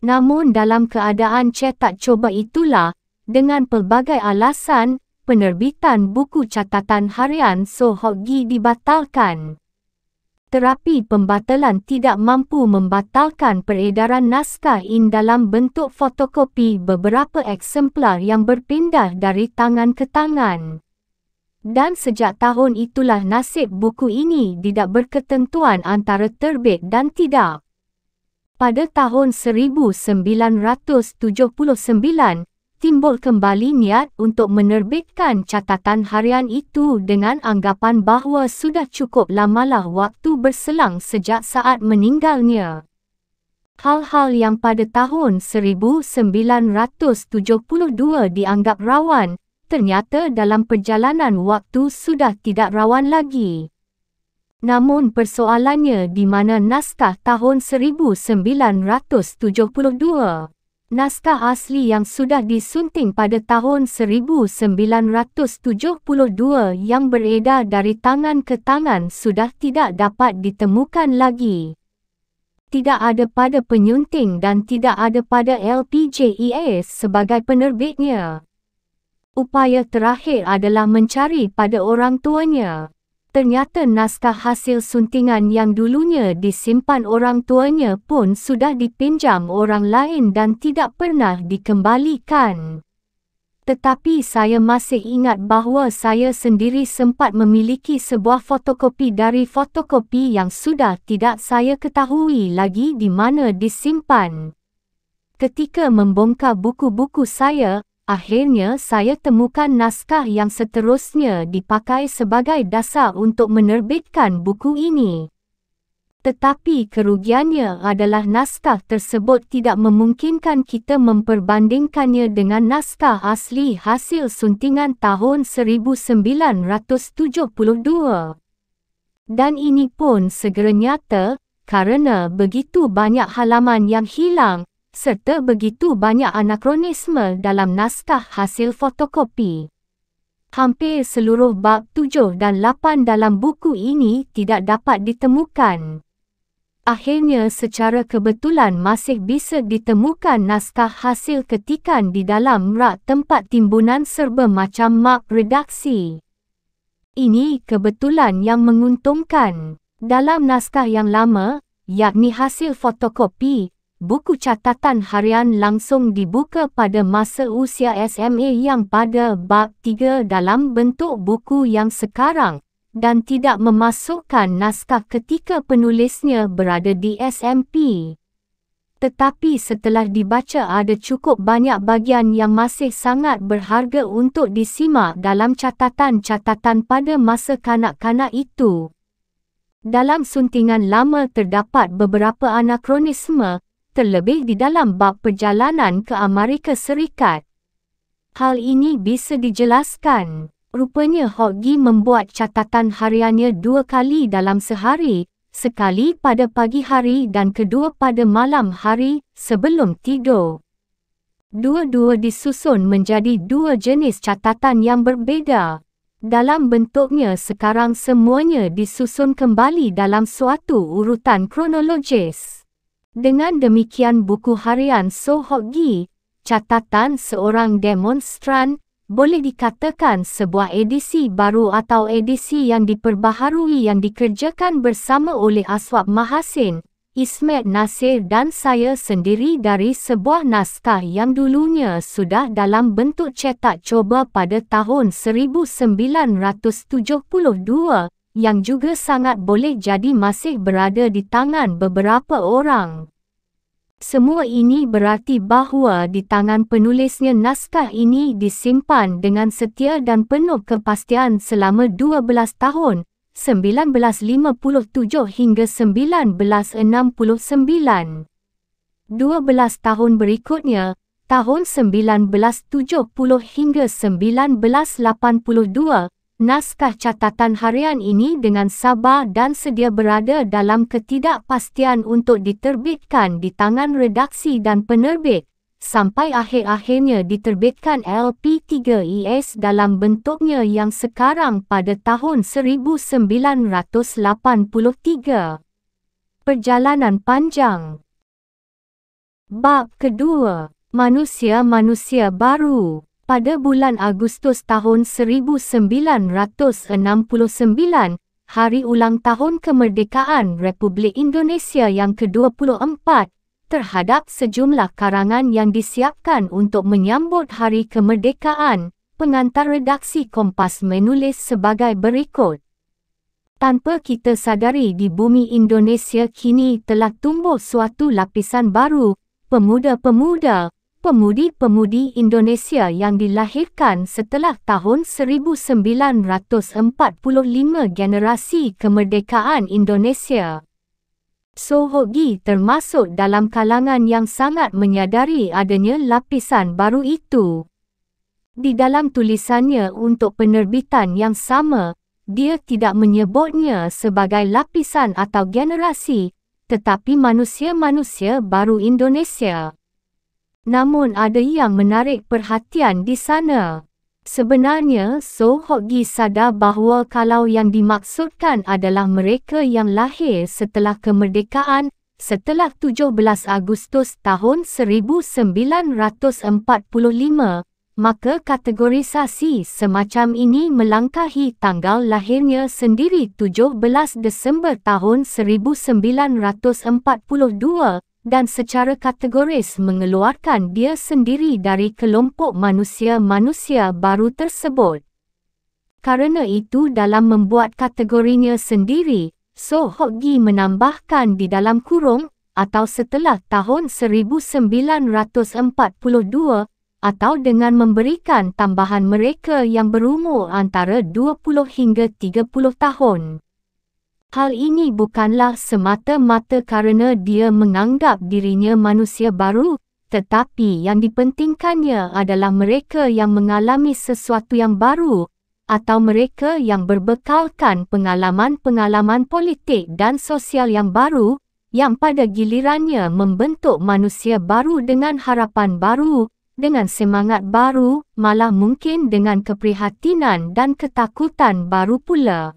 Namun dalam keadaan cetak coba itulah, dengan pelbagai alasan, penerbitan buku catatan harian Sohoggi dibatalkan. Terapi pembatalan tidak mampu membatalkan peredaran naskah in dalam bentuk fotokopi beberapa eksemplar yang berpindah dari tangan ke tangan. Dan sejak tahun itulah nasib buku ini tidak berketentuan antara terbit dan tidak. Pada tahun 1979, timbul kembali niat untuk menerbitkan catatan harian itu dengan anggapan bahawa sudah cukup lamalah waktu berselang sejak saat meninggalnya. Hal-hal yang pada tahun 1972 dianggap rawan, ternyata dalam perjalanan waktu sudah tidak rawan lagi. Namun persoalannya di mana naskah tahun 1972? Naskah asli yang sudah disunting pada tahun 1972 yang beredar dari tangan ke tangan sudah tidak dapat ditemukan lagi. Tidak ada pada penyunting dan tidak ada pada LPJEA sebagai penerbitnya. Upaya terakhir adalah mencari pada orang tuanya ternyata naskah hasil suntingan yang dulunya disimpan orang tuanya pun sudah dipinjam orang lain dan tidak pernah dikembalikan. Tetapi saya masih ingat bahawa saya sendiri sempat memiliki sebuah fotokopi dari fotokopi yang sudah tidak saya ketahui lagi di mana disimpan. Ketika membongkar buku-buku saya, Akhirnya saya temukan naskah yang seterusnya dipakai sebagai dasar untuk menerbitkan buku ini. Tetapi kerugiannya adalah naskah tersebut tidak memungkinkan kita memperbandingkannya dengan naskah asli hasil suntingan tahun 1972. Dan ini pun segera nyata, karena begitu banyak halaman yang hilang serta begitu banyak anakronisme dalam naskah hasil fotokopi. Hampir seluruh bab tujuh dan lapan dalam buku ini tidak dapat ditemukan. Akhirnya secara kebetulan masih bisa ditemukan naskah hasil ketikan di dalam rak tempat timbunan serba macam mark redaksi. Ini kebetulan yang menguntungkan. Dalam naskah yang lama, yakni hasil fotokopi, Buku catatan harian langsung dibuka pada masa usia SMA yang pada bab 3 dalam bentuk buku yang sekarang dan tidak memasukkan naskah ketika penulisnya berada di SMP. Tetapi setelah dibaca ada cukup banyak bagian yang masih sangat berharga untuk disimak dalam catatan-catatan pada masa kanak-kanak itu. Dalam suntingan lama terdapat beberapa anakronisme terlebih di dalam bab perjalanan ke Amerika Serikat. Hal ini bisa dijelaskan. Rupanya Hoggy membuat catatan hariannya dua kali dalam sehari, sekali pada pagi hari dan kedua pada malam hari sebelum tidur. Dua-dua disusun menjadi dua jenis catatan yang berbeza. Dalam bentuknya sekarang semuanya disusun kembali dalam suatu urutan kronologis. Dengan demikian buku harian Sohok Gi, catatan seorang demonstran, boleh dikatakan sebuah edisi baru atau edisi yang diperbaharui yang dikerjakan bersama oleh Aswab Mahasin, Ismet Nasir dan saya sendiri dari sebuah naskah yang dulunya sudah dalam bentuk cetak coba pada tahun 1972 yang juga sangat boleh jadi masih berada di tangan beberapa orang. Semua ini berarti bahawa di tangan penulisnya naskah ini disimpan dengan setia dan penuh kepastian selama 12 tahun, 1957 hingga 1969. 12 tahun berikutnya, tahun 1970 hingga 1982, Naskah catatan harian ini dengan sabar dan sedia berada dalam ketidakpastian untuk diterbitkan di tangan redaksi dan penerbit, sampai akhir-akhirnya diterbitkan lp 3 is dalam bentuknya yang sekarang pada tahun 1983. Perjalanan Panjang Bab Kedua Manusia-manusia baru pada bulan Agustus tahun 1969, hari ulang tahun kemerdekaan Republik Indonesia yang ke-24, terhadap sejumlah karangan yang disiapkan untuk menyambut hari kemerdekaan, pengantar redaksi Kompas menulis sebagai berikut. Tanpa kita sadari di bumi Indonesia kini telah tumbuh suatu lapisan baru, pemuda-pemuda, pemudi-pemudi Indonesia yang dilahirkan setelah tahun 1945 generasi kemerdekaan Indonesia. Sohogi termasuk dalam kalangan yang sangat menyadari adanya lapisan baru itu. Di dalam tulisannya untuk penerbitan yang sama, dia tidak menyebutnya sebagai lapisan atau generasi, tetapi manusia-manusia baru Indonesia namun ada yang menarik perhatian di sana. Sebenarnya, So Hokgi sadar bahawa kalau yang dimaksudkan adalah mereka yang lahir setelah kemerdekaan, setelah 17 Agustus tahun 1945, maka kategorisasi semacam ini melangkahi tanggal lahirnya sendiri 17 Desember tahun 1942 dan secara kategoris mengeluarkan dia sendiri dari kelompok manusia-manusia baru tersebut. Karena itu dalam membuat kategorinya sendiri, So Hok menambahkan di dalam kurung atau setelah tahun 1942 atau dengan memberikan tambahan mereka yang berumur antara 20 hingga 30 tahun. Hal ini bukanlah semata-mata kerana dia menganggap dirinya manusia baru, tetapi yang dipentingkannya adalah mereka yang mengalami sesuatu yang baru atau mereka yang berbekalkan pengalaman-pengalaman politik dan sosial yang baru yang pada gilirannya membentuk manusia baru dengan harapan baru, dengan semangat baru, malah mungkin dengan keprihatinan dan ketakutan baru pula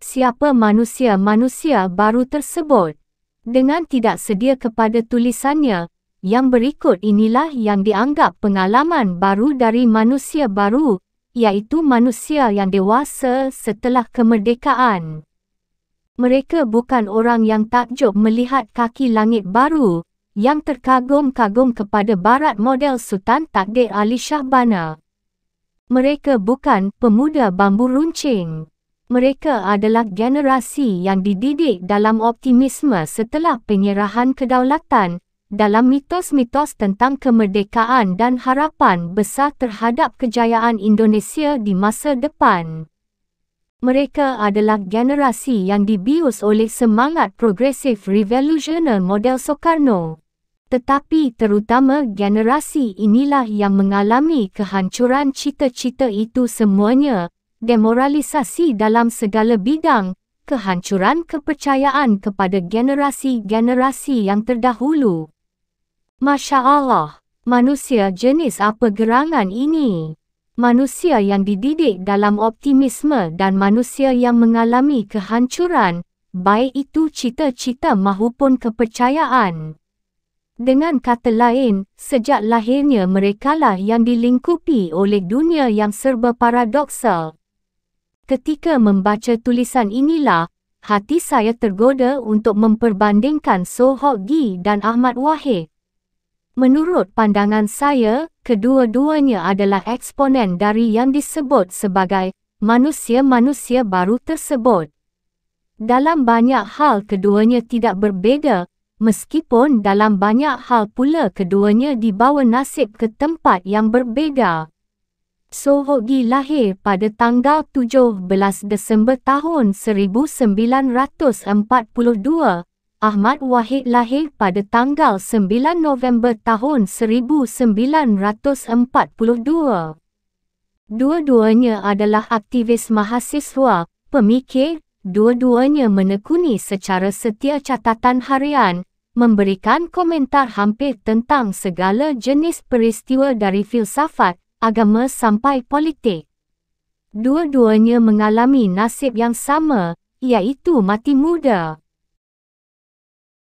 siapa manusia-manusia baru tersebut. Dengan tidak sedia kepada tulisannya, yang berikut inilah yang dianggap pengalaman baru dari manusia baru, iaitu manusia yang dewasa setelah kemerdekaan. Mereka bukan orang yang takjub melihat kaki langit baru, yang terkagum-kagum kepada barat model Sultan Takdir Ali Shahbana. Mereka bukan pemuda bambu runcing mereka adalah generasi yang dididik dalam optimisme setelah penyerahan kedaulatan, dalam mitos-mitos tentang kemerdekaan dan harapan besar terhadap kejayaan Indonesia di masa depan. Mereka adalah generasi yang dibius oleh semangat progresif revolutioner model Soekarno. Tetapi terutama generasi inilah yang mengalami kehancuran cita-cita itu semuanya demoralisasi dalam segala bidang, kehancuran kepercayaan kepada generasi-generasi yang terdahulu. Masya Allah, manusia jenis apa gerangan ini? Manusia yang dididik dalam optimisme dan manusia yang mengalami kehancuran, baik itu cita-cita mahupun kepercayaan. Dengan kata lain, sejak lahirnya merekalah yang dilingkupi oleh dunia yang serba paradoksal. Ketika membaca tulisan inilah, hati saya tergoda untuk memperbandingkan Sohok Gi dan Ahmad Wahid. Menurut pandangan saya, kedua-duanya adalah eksponen dari yang disebut sebagai manusia-manusia baru tersebut. Dalam banyak hal keduanya tidak berbeza, meskipun dalam banyak hal pula keduanya dibawa nasib ke tempat yang berbeza. Sohok dilahir pada tanggal 17 Desember tahun 1942. Ahmad Wahid lahir pada tanggal 9 November tahun 1942. Dua-duanya adalah aktivis mahasiswa, pemikir, dua-duanya menekuni secara setia catatan harian, memberikan komentar hampir tentang segala jenis peristiwa dari filsafat, agama sampai politik. Dua-duanya mengalami nasib yang sama, iaitu mati muda.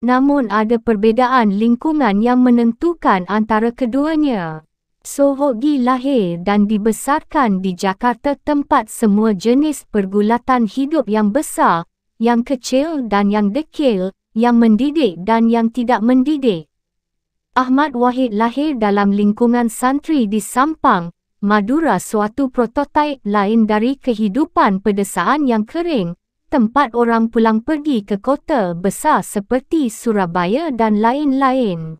Namun ada perbezaan lingkungan yang menentukan antara keduanya. Sohogi lahir dan dibesarkan di Jakarta tempat semua jenis pergulatan hidup yang besar, yang kecil dan yang dekil, yang mendidik dan yang tidak mendidik. Ahmad Wahid lahir dalam lingkungan santri di Sampang, Madura suatu prototip lain dari kehidupan pedesaan yang kering, tempat orang pulang pergi ke kota besar seperti Surabaya dan lain-lain.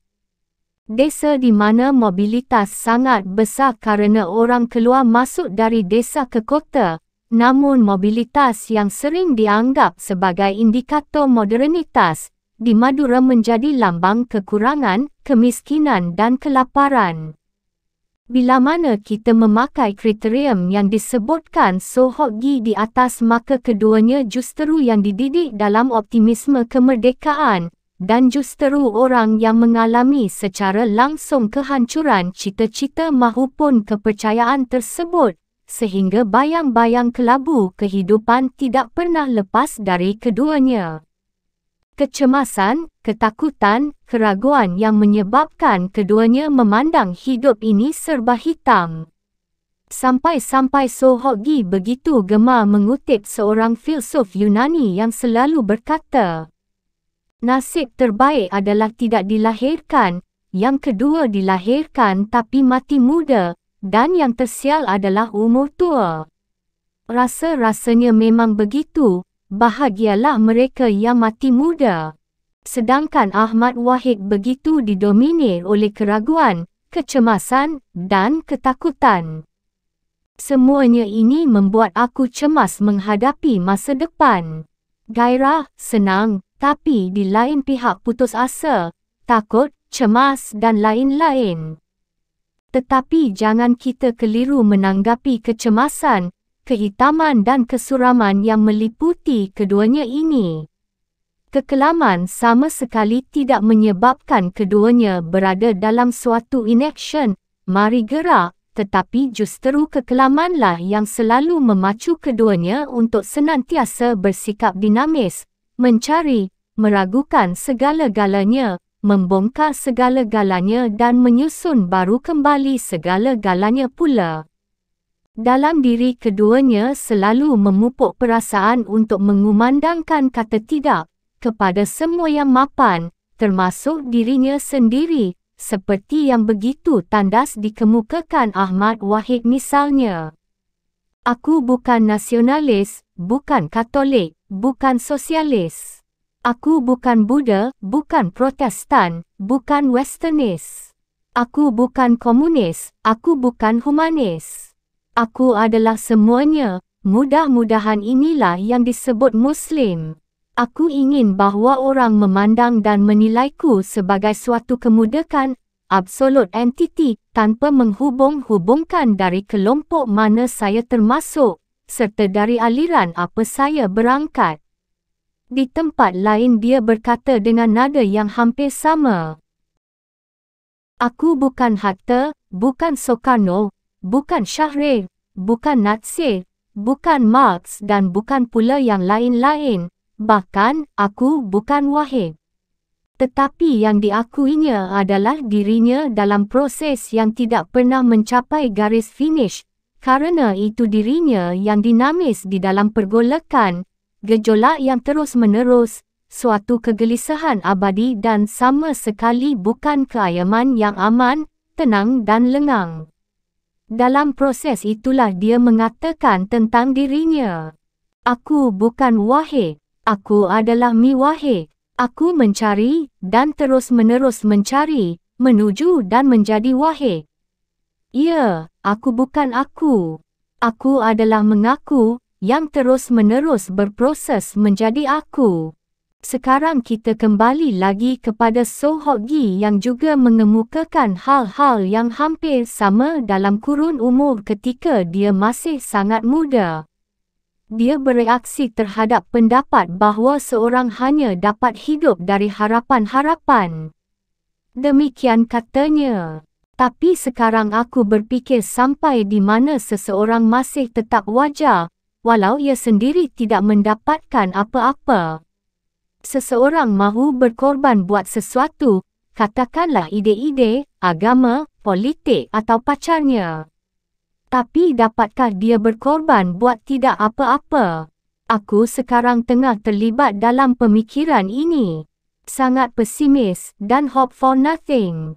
Desa di mana mobilitas sangat besar kerana orang keluar masuk dari desa ke kota, namun mobilitas yang sering dianggap sebagai indikator modernitas di Madura menjadi lambang kekurangan, kemiskinan dan kelaparan. Bila mana kita memakai kriterium yang disebutkan Sohok Gi di atas maka keduanya justeru yang dididik dalam optimisme kemerdekaan dan justeru orang yang mengalami secara langsung kehancuran cita-cita mahupun kepercayaan tersebut sehingga bayang-bayang kelabu kehidupan tidak pernah lepas dari keduanya kecemasan, ketakutan, keraguan yang menyebabkan keduanya memandang hidup ini serba hitam. Sampai-sampai Sohoggi begitu gemar mengutip seorang filsuf Yunani yang selalu berkata, Nasib terbaik adalah tidak dilahirkan, yang kedua dilahirkan tapi mati muda, dan yang tersial adalah umur tua. Rasa-rasanya memang begitu, bahagialah mereka yang mati muda. Sedangkan Ahmad Wahid begitu didominir oleh keraguan, kecemasan dan ketakutan. Semuanya ini membuat aku cemas menghadapi masa depan. Gairah, senang, tapi di lain pihak putus asa, takut, cemas dan lain-lain. Tetapi jangan kita keliru menanggapi kecemasan, kehitaman dan kesuraman yang meliputi keduanya ini. Kekelaman sama sekali tidak menyebabkan keduanya berada dalam suatu inaction, mari gerak, tetapi justeru kekelamanlah yang selalu memacu keduanya untuk senantiasa bersikap dinamis, mencari, meragukan segala-galanya, membongkar segala-galanya dan menyusun baru kembali segala-galanya pula. Dalam diri keduanya selalu memupuk perasaan untuk mengumandangkan kata tidak kepada semua yang mapan, termasuk dirinya sendiri, seperti yang begitu tandas dikemukakan Ahmad Wahid misalnya. Aku bukan nasionalis, bukan katolik, bukan sosialis. Aku bukan Buddha, bukan protestan, bukan westernis. Aku bukan komunis, aku bukan humanis. Aku adalah semuanya. Mudah-mudahan inilah yang disebut Muslim. Aku ingin bahawa orang memandang dan menilaiku sebagai suatu kemudakan, absolut entiti tanpa menghubung-hubungkan dari kelompok mana saya termasuk, serta dari aliran apa saya berangkat. Di tempat lain dia berkata dengan nada yang hampir sama. Aku bukan Hatta, bukan Soekarno, bukan Syahrir, bukan Natsir, bukan Marx dan bukan pula yang lain-lain, bahkan aku bukan Wahib. Tetapi yang diakuinya adalah dirinya dalam proses yang tidak pernah mencapai garis finish, kerana itu dirinya yang dinamis di dalam pergolakan, gejolak yang terus-menerus, suatu kegelisahan abadi dan sama sekali bukan keayaman yang aman, tenang dan lengang. Dalam proses itulah dia mengatakan tentang dirinya. Aku bukan Wahid. Aku adalah Mi Wahid. Aku mencari dan terus-menerus mencari, menuju dan menjadi Wahid. Ya, aku bukan aku. Aku adalah mengaku yang terus-menerus berproses menjadi aku. Sekarang kita kembali lagi kepada Sohok Gi yang juga mengemukakan hal-hal yang hampir sama dalam kurun umur ketika dia masih sangat muda. Dia bereaksi terhadap pendapat bahawa seorang hanya dapat hidup dari harapan-harapan. Demikian katanya. Tapi sekarang aku berfikir sampai di mana seseorang masih tetap wajar, walau ia sendiri tidak mendapatkan apa-apa seseorang mahu berkorban buat sesuatu, katakanlah ide-ide, agama, politik atau pacarnya. Tapi dapatkah dia berkorban buat tidak apa-apa? Aku sekarang tengah terlibat dalam pemikiran ini. Sangat pesimis dan hope for nothing.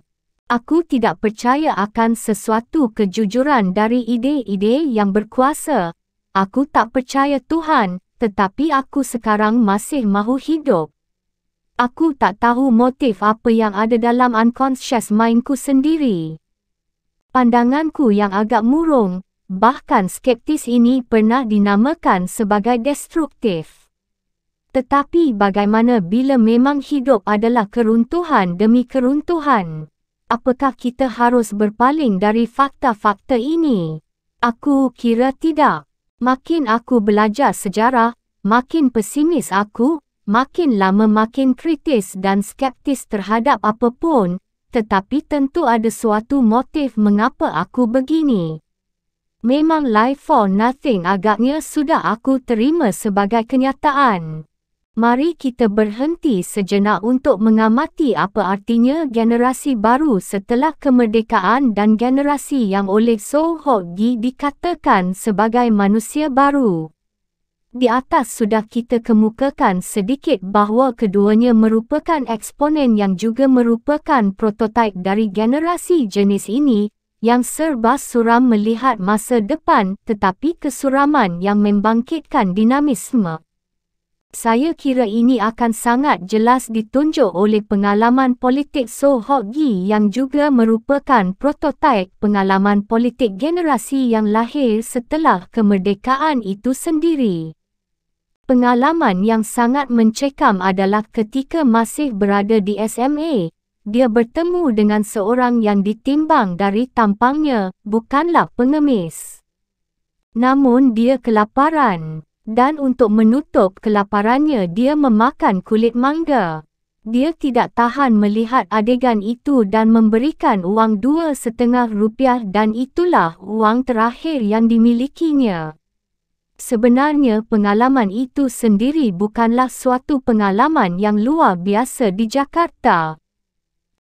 Aku tidak percaya akan sesuatu kejujuran dari ide-ide yang berkuasa. Aku tak percaya Tuhan, tetapi aku sekarang masih mahu hidup. Aku tak tahu motif apa yang ada dalam unconscious mindku sendiri. Pandanganku yang agak murung, bahkan skeptis ini pernah dinamakan sebagai destruktif. Tetapi bagaimana bila memang hidup adalah keruntuhan demi keruntuhan? Apakah kita harus berpaling dari fakta-fakta ini? Aku kira tidak. Makin aku belajar sejarah, makin pesimis aku, makin lama makin kritis dan skeptis terhadap apa pun, tetapi tentu ada suatu motif mengapa aku begini. Memang life for nothing agaknya sudah aku terima sebagai kenyataan. Mari kita berhenti sejenak untuk mengamati apa artinya generasi baru setelah kemerdekaan dan generasi yang oleh Soh Hock Gi dikatakan sebagai manusia baru. Di atas sudah kita kemukakan sedikit bahawa keduanya merupakan eksponen yang juga merupakan prototip dari generasi jenis ini yang serba suram melihat masa depan tetapi kesuraman yang membangkitkan dinamisme saya kira ini akan sangat jelas ditunjuk oleh pengalaman politik So Hock Gi yang juga merupakan prototipe pengalaman politik generasi yang lahir setelah kemerdekaan itu sendiri. Pengalaman yang sangat mencekam adalah ketika masih berada di SMA, dia bertemu dengan seorang yang ditimbang dari tampangnya, bukanlah pengemis. Namun dia kelaparan dan untuk menutup kelaparannya dia memakan kulit mangga. Dia tidak tahan melihat adegan itu dan memberikan uang dua setengah rupiah dan itulah uang terakhir yang dimilikinya. Sebenarnya pengalaman itu sendiri bukanlah suatu pengalaman yang luar biasa di Jakarta.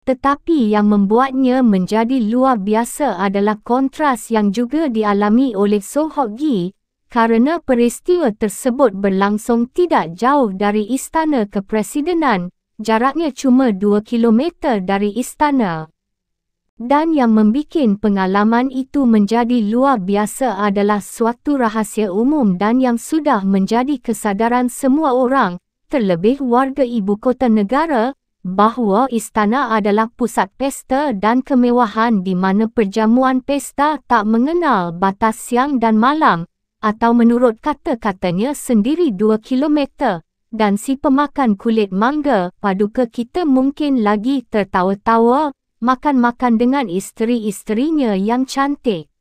Tetapi yang membuatnya menjadi luar biasa adalah kontras yang juga dialami oleh Sohok Gee kerana peristiwa tersebut berlangsung tidak jauh dari istana kepresidenan, jaraknya cuma 2 km dari istana. Dan yang membuat pengalaman itu menjadi luar biasa adalah suatu rahsia umum dan yang sudah menjadi kesadaran semua orang, terlebih warga ibu kota negara, bahawa istana adalah pusat pesta dan kemewahan di mana perjamuan pesta tak mengenal batas siang dan malam, atau menurut kata-katanya sendiri 2 km dan si pemakan kulit mangga paduka kita mungkin lagi tertawa-tawa makan-makan dengan isteri-isterinya yang cantik.